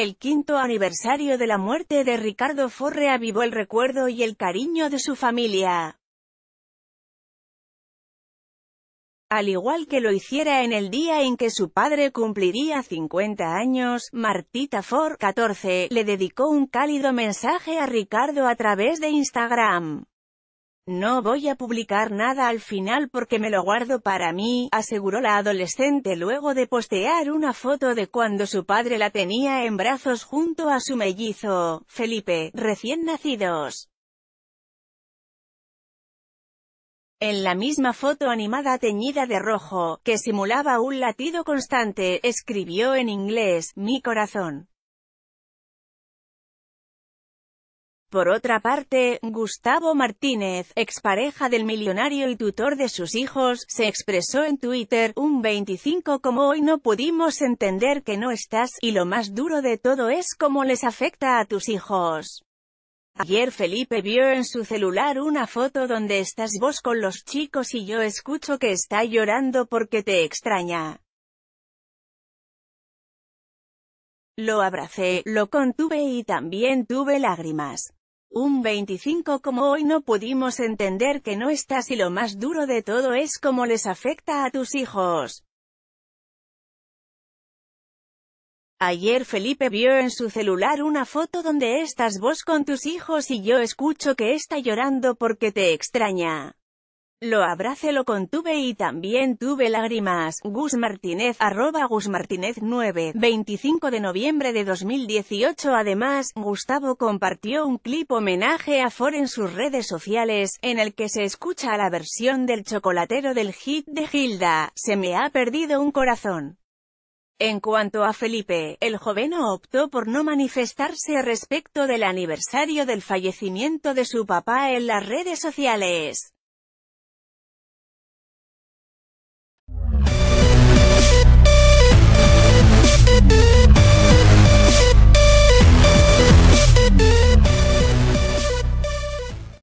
El quinto aniversario de la muerte de Ricardo Forre avivó el recuerdo y el cariño de su familia. Al igual que lo hiciera en el día en que su padre cumpliría 50 años, Martita Ford, 14, le dedicó un cálido mensaje a Ricardo a través de Instagram. No voy a publicar nada al final porque me lo guardo para mí, aseguró la adolescente luego de postear una foto de cuando su padre la tenía en brazos junto a su mellizo, Felipe, recién nacidos. En la misma foto animada teñida de rojo, que simulaba un latido constante, escribió en inglés, mi corazón. Por otra parte, Gustavo Martínez, expareja del millonario y tutor de sus hijos, se expresó en Twitter, un 25 como hoy no pudimos entender que no estás, y lo más duro de todo es cómo les afecta a tus hijos. Ayer Felipe vio en su celular una foto donde estás vos con los chicos y yo escucho que está llorando porque te extraña. Lo abracé, lo contuve y también tuve lágrimas. Un 25 como hoy no pudimos entender que no estás y lo más duro de todo es cómo les afecta a tus hijos. Ayer Felipe vio en su celular una foto donde estás vos con tus hijos y yo escucho que está llorando porque te extraña. Lo abracé, lo contuve y también tuve lágrimas. Gus Martínez, arroba Gus Martínez 9, 25 de noviembre de 2018. Además, Gustavo compartió un clip homenaje a For en sus redes sociales, en el que se escucha la versión del chocolatero del hit de Hilda, Se me ha perdido un corazón. En cuanto a Felipe, el joven optó por no manifestarse respecto del aniversario del fallecimiento de su papá en las redes sociales.